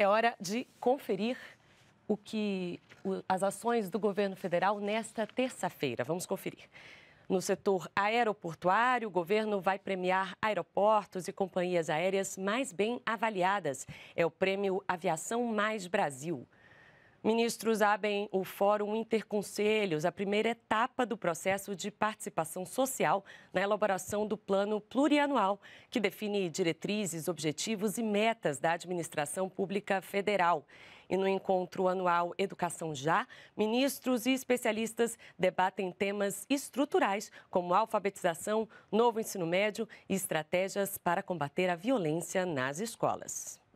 É hora de conferir o que as ações do governo federal nesta terça-feira. Vamos conferir. No setor aeroportuário, o governo vai premiar aeroportos e companhias aéreas mais bem avaliadas. É o prêmio Aviação Mais Brasil. Ministros abrem o Fórum Interconselhos, a primeira etapa do processo de participação social na elaboração do plano plurianual, que define diretrizes, objetivos e metas da administração pública federal. E no encontro anual Educação Já, ministros e especialistas debatem temas estruturais como alfabetização, novo ensino médio e estratégias para combater a violência nas escolas.